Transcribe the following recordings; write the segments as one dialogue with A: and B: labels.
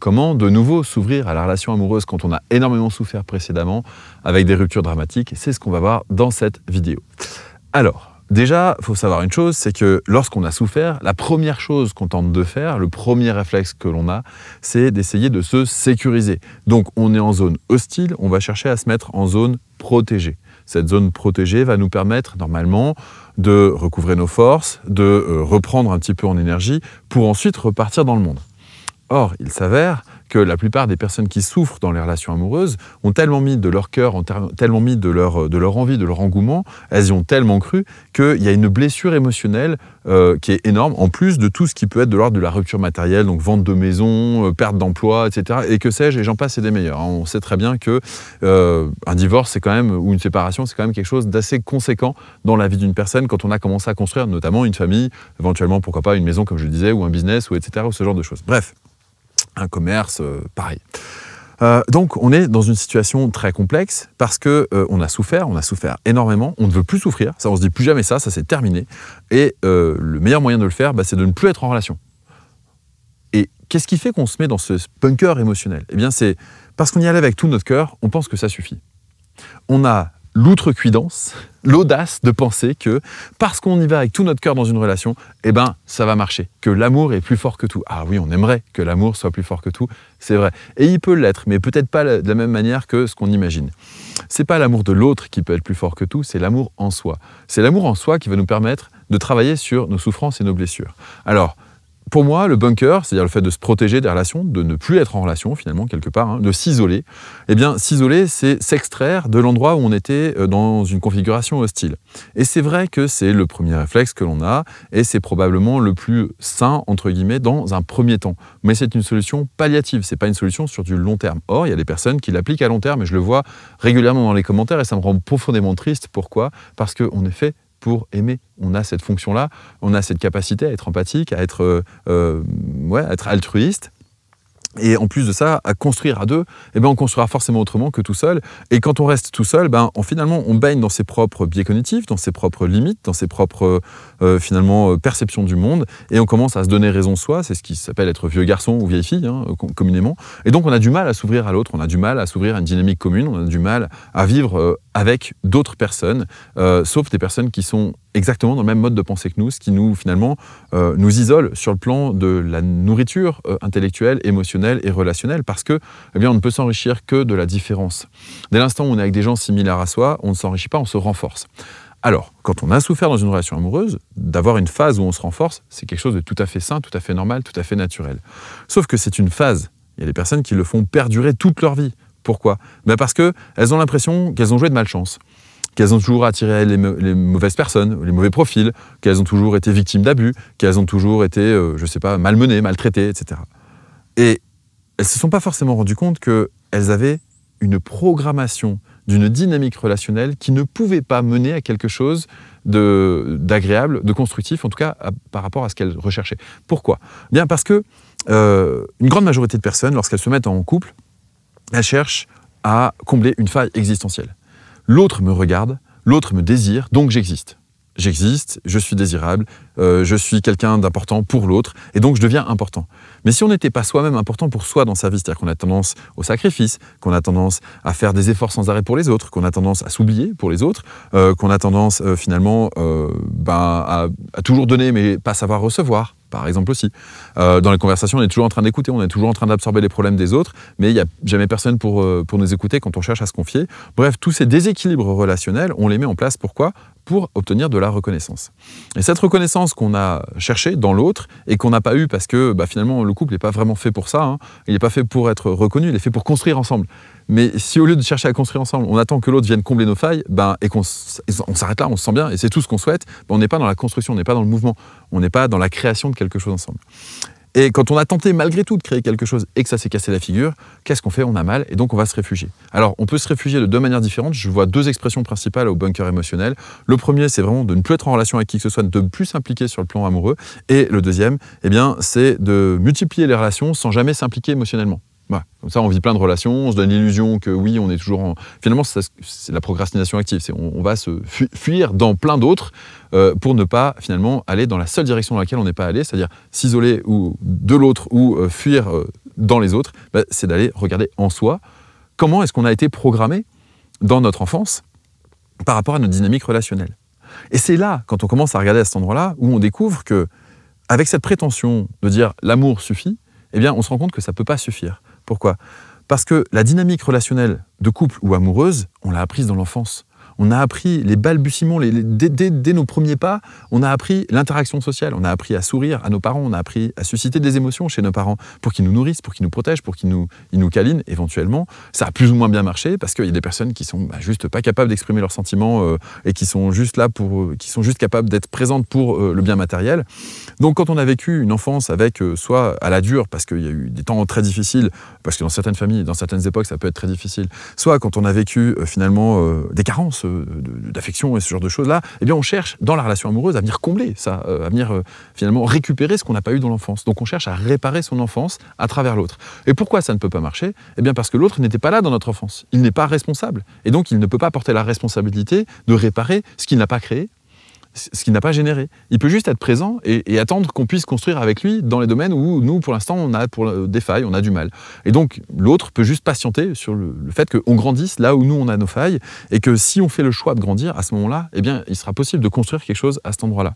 A: Comment de nouveau s'ouvrir à la relation amoureuse quand on a énormément souffert précédemment avec des ruptures dramatiques C'est ce qu'on va voir dans cette vidéo. Alors, déjà, il faut savoir une chose, c'est que lorsqu'on a souffert, la première chose qu'on tente de faire, le premier réflexe que l'on a, c'est d'essayer de se sécuriser. Donc on est en zone hostile, on va chercher à se mettre en zone protégée. Cette zone protégée va nous permettre normalement de recouvrer nos forces, de euh, reprendre un petit peu en énergie pour ensuite repartir dans le monde. Or, il s'avère que la plupart des personnes qui souffrent dans les relations amoureuses ont tellement mis de leur cœur, ont tellement mis de leur, de leur envie, de leur engouement, elles y ont tellement cru qu'il y a une blessure émotionnelle euh, qui est énorme, en plus de tout ce qui peut être de l'ordre de la rupture matérielle, donc vente de maison, euh, perte d'emploi, etc. Et que sais-je, et j'en passe, c'est des meilleurs. Hein. On sait très bien que euh, un divorce, c'est quand même, ou une séparation, c'est quand même quelque chose d'assez conséquent dans la vie d'une personne quand on a commencé à construire notamment une famille, éventuellement, pourquoi pas, une maison, comme je le disais, ou un business, ou etc., ou ce genre de choses. Bref un commerce euh, pareil. Euh, donc on est dans une situation très complexe parce que euh, on a souffert, on a souffert énormément, on ne veut plus souffrir, ça on se dit plus jamais ça, ça c'est terminé. Et le meilleur moyen de le faire, bah, c'est de ne plus être en relation. Et qu'est-ce qui fait qu'on se met dans ce bunker émotionnel Eh bien c'est parce qu'on y allait avec tout notre cœur, on pense que ça suffit. On a l'outrecuidance, l'audace de penser que parce qu'on y va avec tout notre cœur dans une relation, eh ben ça va marcher, que l'amour est plus fort que tout. Ah oui, on aimerait que l'amour soit plus fort que tout, c'est vrai. Et il peut l'être, mais peut-être pas de la même manière que ce qu'on imagine. C'est pas l'amour de l'autre qui peut être plus fort que tout, c'est l'amour en soi. C'est l'amour en soi qui va nous permettre de travailler sur nos souffrances et nos blessures. Alors, pour moi, le bunker, c'est-à-dire le fait de se protéger des relations, de ne plus être en relation finalement quelque part, hein, de s'isoler, eh bien s'isoler, c'est s'extraire de l'endroit où on était euh, dans une configuration hostile. Et c'est vrai que c'est le premier réflexe que l'on a, et c'est probablement le plus sain, entre guillemets, dans un premier temps. Mais c'est une solution palliative, c'est pas une solution sur du long terme. Or, il y a des personnes qui l'appliquent à long terme, et je le vois régulièrement dans les commentaires, et ça me rend profondément triste. Pourquoi Parce qu'en effet, pour aimer. On a cette fonction-là, on a cette capacité à être empathique, à être, euh, euh, ouais, être altruiste, et en plus de ça, à construire à deux, eh ben on construira forcément autrement que tout seul. Et quand on reste tout seul, ben on, finalement, on baigne dans ses propres biais cognitifs, dans ses propres limites, dans ses propres euh, euh, finalement euh, perceptions du monde. Et on commence à se donner raison soi. C'est ce qui s'appelle être vieux garçon ou vieille fille hein, communément. Et donc on a du mal à s'ouvrir à l'autre. On a du mal à s'ouvrir à une dynamique commune. On a du mal à vivre avec d'autres personnes, sauf des personnes qui sont exactement dans le même mode de pensée que nous, ce qui nous finalement nous isole sur le plan de la nourriture intellectuelle, émotionnelle et relationnelle parce que eh bien, on ne peut s'enrichir que de la différence. Dès l'instant où on est avec des gens similaires à soi, on ne s'enrichit pas, on se renforce. Alors, quand on a souffert dans une relation amoureuse, d'avoir une phase où on se renforce, c'est quelque chose de tout à fait sain, tout à fait normal, tout à fait naturel. Sauf que c'est une phase. Il y a des personnes qui le font perdurer toute leur vie. Pourquoi ben Parce qu'elles ont l'impression qu'elles ont joué de malchance, qu'elles ont toujours attiré les, mauvaises personnes, les mauvais profils, qu'elles ont toujours été victimes d'abus, qu'elles ont toujours été, euh, je sais pas, malmenées, maltraitées, etc. Et elles ne se sont pas forcément rendues compte qu'elles avaient une programmation d'une dynamique relationnelle qui ne pouvait pas mener à quelque chose d'agréable, de, constructif, en tout cas par rapport à ce qu'elles recherchaient. Pourquoi eh Bien parce que euh, une grande majorité de personnes, lorsqu'elles se mettent en couple, elles cherchent à combler une faille existentielle. L'autre me regarde, l'autre me désire, donc j'existe j'existe, je suis désirable, euh, je suis quelqu'un d'important pour l'autre, et donc je deviens important. Mais si on n'était pas soi-même important pour soi dans sa vie, c'est-à-dire qu'on a tendance au sacrifice, qu'on a tendance à faire des efforts sans arrêt pour les autres, qu'on a tendance à s'oublier pour les autres, euh, qu'on a tendance euh, finalement ben, à, toujours donner mais pas savoir recevoir, par exemple aussi. dans les conversations, on est toujours en train d'écouter, on est toujours en train d'absorber les problèmes des autres, mais il n'y a jamais personne pour, pour nous écouter quand on cherche à se confier. Bref, tous ces déséquilibres relationnels, on les met en place pourquoi pour obtenir de la reconnaissance. Et cette reconnaissance qu'on a cherchée dans l'autre et qu'on n'a pas eue parce que bah, finalement le couple n'est pas vraiment fait pour ça, hein. il n'est pas fait pour être reconnu, il est fait pour construire ensemble. Mais si au lieu de chercher à construire ensemble, on attend que l'autre vienne combler nos failles, ben, et qu'on s'arrête là, on se sent bien, et c'est tout ce qu'on souhaite, bah, on n'est pas dans la construction, on n'est pas dans le mouvement, on n'est pas dans la création de quelque chose ensemble. Et quand on a tenté malgré tout de créer quelque chose et que ça s'est cassé la figure, qu'est-ce qu'on fait On a mal et donc on va se réfugier. Alors on peut se réfugier de deux manières différentes. Je vois deux expressions principales au bunker émotionnel. Le premier, c'est vraiment de ne plus être en relation avec qui que ce soit, de ne plus s'impliquer sur le plan amoureux. Et le deuxième, eh bien, c'est de multiplier les relations sans jamais s'impliquer émotionnellement comme ça, on vit plein de relations, on se donne l'illusion que oui, on est toujours en. Finalement, c'est la procrastination active. C'est on, va se fuir dans plein d'autres euh, pour ne pas finalement aller dans la seule direction dans laquelle on n'est pas allé, c'est-à-dire s'isoler ou de l'autre ou euh, fuir euh, dans les autres. Bah, c'est d'aller regarder en soi comment est-ce qu'on a été programmé dans notre enfance par rapport à notre dynamique relationnelle. Et c'est là, quand on commence à regarder à cet endroit-là, où on découvre que, avec cette prétention de dire l'amour suffit, eh bien, on se rend compte que ça ne peut pas suffire. Pourquoi Parce que la dynamique relationnelle de couple ou amoureuse, on l'a apprise dans l'enfance on a appris les balbutiements, les, dès, nos premiers pas, on a appris l'interaction sociale, on a appris à sourire à nos parents, on a appris à susciter des émotions chez nos parents pour qu'ils nous nourrissent, pour qu'ils nous protègent, pour qu'ils nous, ils nous câlinent éventuellement. Ça a plus ou moins bien marché parce qu'il y a des personnes qui sont bah, juste pas capables d'exprimer leurs sentiments euh, et qui sont juste là pour, euh, qui sont juste capables d'être présentes pour euh, le bien matériel. Donc quand on a vécu une enfance avec soit à la dure parce qu'il y a eu des temps très difficiles, parce que dans certaines familles, dans certaines époques, ça peut être très difficile, soit quand on a vécu finalement des carences d'affection et ce genre de choses-là, eh bien on cherche dans la relation amoureuse à venir combler ça, euh, à venir euh, finalement récupérer ce qu'on n'a pas eu dans l'enfance. Donc on cherche à réparer son enfance à travers l'autre. Et pourquoi ça ne peut pas marcher Eh bien parce que l'autre n'était pas là dans notre enfance. Il n'est pas responsable. Et donc il ne peut pas porter la responsabilité de réparer ce qu'il n'a pas créé ce qu'il n'a pas généré. Il peut juste être présent et, attendre qu'on puisse construire avec lui dans les domaines où nous, pour l'instant, on a pour des failles, on a du mal. Et donc, l'autre peut juste patienter sur le, fait qu'on grandisse là où nous, on a nos failles et que si on fait le choix de grandir à ce moment-là, eh bien, il sera possible de construire quelque chose à cet endroit-là.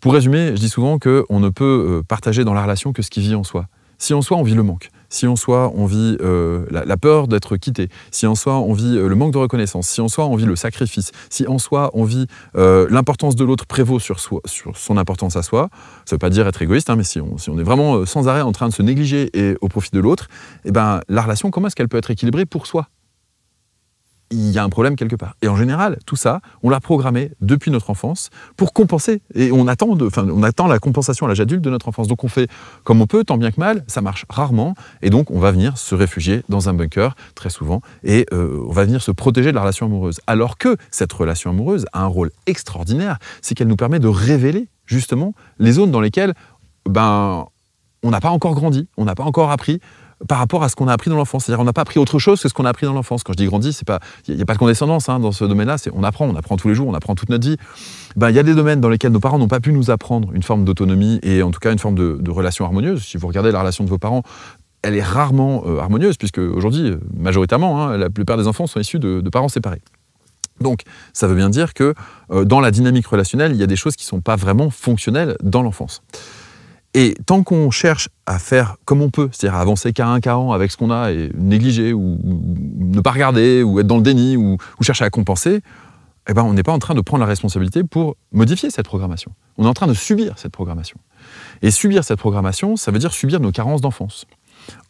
A: Pour résumer, je dis souvent qu'on ne peut euh, partager dans la relation que ce qui vit en soi. Si en soi, on vit le manque, si en soi on vit euh, la, peur d'être quitté, si en soi on vit euh, le manque de reconnaissance, si en soi on vit le sacrifice, si en soi on vit euh, l'importance de l'autre prévaut sur, soi, sur son importance à soi, ça ne veut pas dire être égoïste, hein, mais si on, si on, est vraiment sans arrêt en train de se négliger et au profit de l'autre, eh ben, la relation, comment est-ce qu'elle peut être équilibrée pour soi il y a un problème quelque part. Et en général, tout ça, on l'a programmé depuis notre enfance pour compenser. Et on attend, enfin, on attend la compensation à l'âge adulte de notre enfance. Donc on fait comme on peut, tant bien que mal, ça marche rarement. Et donc on va venir se réfugier dans un bunker, très souvent, et euh, on va venir se protéger de la relation amoureuse. Alors que cette relation amoureuse a un rôle extraordinaire, c'est qu'elle nous permet de révéler justement les zones dans lesquelles ben, on n'a pas encore grandi, on n'a pas encore appris, par rapport à ce qu'on a appris dans l'enfance. C'est-à-dire qu'on n'a pas appris autre chose que ce qu'on a appris dans l'enfance. Quand je dis grandi, il n'y a pas de condescendance hein, dans ce domaine-là. on apprend, on apprend tous les jours, on apprend toute notre vie. il bah, y a des domaines dans lesquels nos parents n'ont pas pu nous apprendre une forme d'autonomie et en tout cas une forme de, relation harmonieuse. Si vous regardez la relation de vos parents elle est rarement euh, harmonieuse, puisque aujourd'hui, euh, majoritairement, hein, la plupart des enfants sont issus de, parents séparés. Donc, ça veut bien dire que euh, dans la dynamique relationnelle, il y a des choses qui ne sont pas vraiment fonctionnelles dans l'enfance. Et tant qu'on cherche à faire comme on peut, c'est-à-dire avancer qu'à un qu'à avec ce qu'on a et négliger ou, ne pas regarder ou être dans le déni ou, chercher à compenser, eh ben, on n'est pas en train de prendre la responsabilité pour modifier cette programmation. On est en train de subir cette programmation. Et subir cette programmation, ça veut dire subir nos carences d'enfance.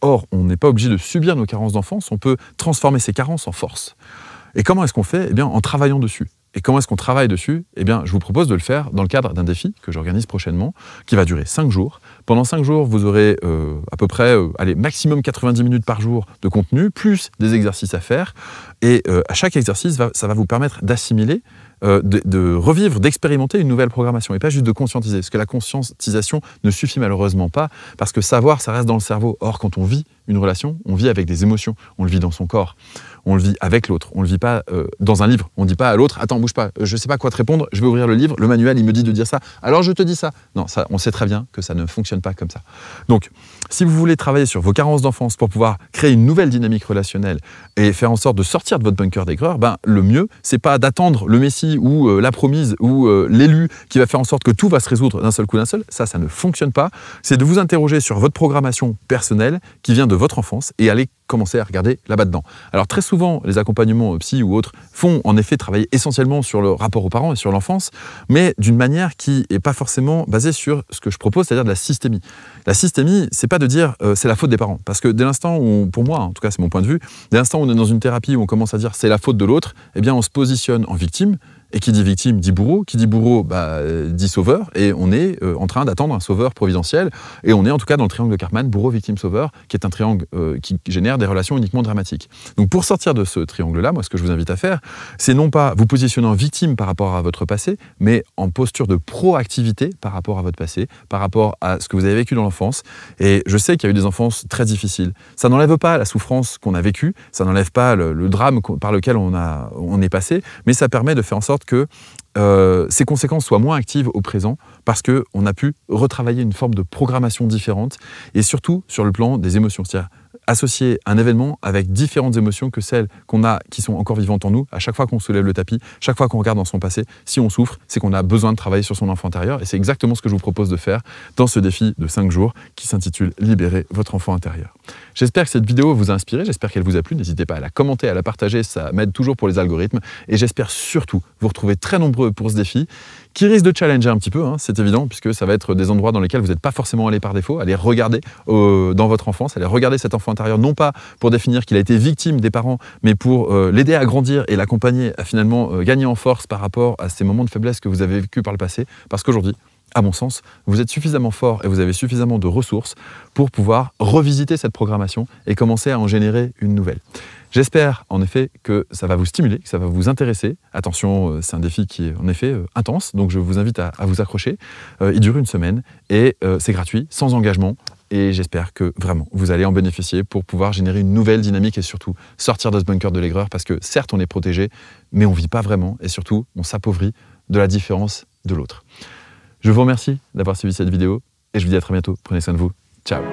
A: Or, on n'est pas obligé de subir nos carences d'enfance, on peut transformer ces carences en force. Et comment est-ce qu'on fait Eh bien, en travaillant dessus. Et comment est-ce qu'on travaille dessus Eh bien, je vous propose de le faire dans le cadre d'un défi que j'organise prochainement, qui va durer 5 jours. Pendant 5 jours, vous aurez euh, à peu près, euh, allez, maximum 90 minutes par jour de contenu, plus des exercices à faire. Et euh, à chaque exercice, ça va vous permettre d'assimiler, euh, de, revivre, d'expérimenter une nouvelle programmation et pas juste de conscientiser. Parce que la conscientisation ne suffit malheureusement pas, parce que savoir, ça reste dans le cerveau. Or, quand on vit une relation, on vit avec des émotions, on le vit dans son corps, on le vit avec l'autre, on le vit pas euh, dans un livre. On ne dit pas à l'autre, attends, bouge pas, je ne sais pas quoi te répondre, je vais ouvrir le livre, le manuel, il me dit de dire ça, alors je te dis ça. Non, ça, on sait très bien que ça ne fonctionne pas comme ça. Donc, si vous voulez travailler sur vos carences d'enfance pour pouvoir créer une nouvelle dynamique relationnelle et faire en sorte de sortir de votre bunker d'aigreur, ben, le mieux, c'est pas d'attendre le Messie ou euh, la promise ou euh, l'élu qui va faire en sorte que tout va se résoudre d'un seul coup d'un seul. Ça, ça ne fonctionne pas. C'est de vous interroger sur votre programmation personnelle qui vient de votre enfance et aller commencer à regarder là-bas dedans. Alors très souvent, les accompagnements euh, psy ou autres font en effet travailler essentiellement sur le rapport aux parents et sur l'enfance, mais d'une manière qui n'est pas forcément basée sur ce que je propose, c'est-à-dire de la systémie. La systémie, c'est pas de dire euh, c'est la faute des parents, parce que dès l'instant où, pour moi, en tout cas c'est mon point de vue, dès l'instant où on est dans une thérapie où on commence à dire c'est la faute de l'autre, eh bien on se positionne en victime et qui dit victime dit bourreau, qui dit bourreau bah, euh, dit sauveur, et on est euh, en train d'attendre un sauveur providentiel, et on est en tout cas dans le triangle de Cartman, bourreau, victime, sauveur, qui est un triangle euh, qui génère des relations uniquement dramatiques. Donc pour sortir de ce triangle-là, moi ce que je vous invite à faire, c'est non pas vous positionner en victime par rapport à votre passé, mais en posture de proactivité par rapport à votre passé, par rapport à ce que vous avez vécu dans l'enfance. Et je sais qu'il y a eu des enfances très difficiles. Ça n'enlève pas la souffrance qu'on a vécue, ça n'enlève pas le, le drame par lequel on, a, on est passé, mais ça permet de faire en sorte que euh, ces conséquences soient moins actives au présent parce qu'on a pu retravailler une forme de programmation différente et surtout sur le plan des émotions. cest associer un événement avec différentes émotions que celles qu'on a qui sont encore vivantes en nous. À chaque fois qu'on soulève le tapis, chaque fois qu'on regarde dans son passé, si on souffre, c'est qu'on a besoin de travailler sur son enfant intérieur. Et c'est exactement ce que je vous propose de faire dans ce défi de 5 jours qui s'intitule Libérer votre enfant intérieur. J'espère que cette vidéo vous a inspiré, j'espère qu'elle vous a plu. N'hésitez pas à la commenter, à la partager, ça m'aide toujours pour les algorithmes. Et j'espère surtout vous retrouver très nombreux pour ce défi qui risque de challenger un petit peu, hein, c'est évident, puisque ça va être des endroits dans lesquels vous n'êtes pas forcément allé par défaut. Allez regarder euh, dans votre enfance, aller regarder cet enfant non pas pour définir qu'il a été victime des parents, mais pour euh, l'aider à grandir et l'accompagner à finalement euh, gagner en force par rapport à ces moments de faiblesse que vous avez vécu par le passé, parce qu'aujourd'hui, à mon sens, vous êtes suffisamment fort et vous avez suffisamment de ressources pour pouvoir revisiter cette programmation et commencer à en générer une nouvelle. J'espère en effet que ça va vous stimuler, que ça va vous intéresser. Attention, euh, c'est un défi qui est en effet intense, donc je vous invite à vous accrocher. il dure une semaine et c'est gratuit, sans engagement. Et j'espère que vraiment, vous allez en bénéficier pour pouvoir générer une nouvelle dynamique et surtout sortir de ce bunker de l'aigreur parce que certes, on est protégé, mais on ne vit pas vraiment et surtout, on s'appauvrit de la différence de l'autre. Je vous remercie d'avoir suivi cette vidéo et je vous dis à très bientôt. Prenez soin de vous. Ciao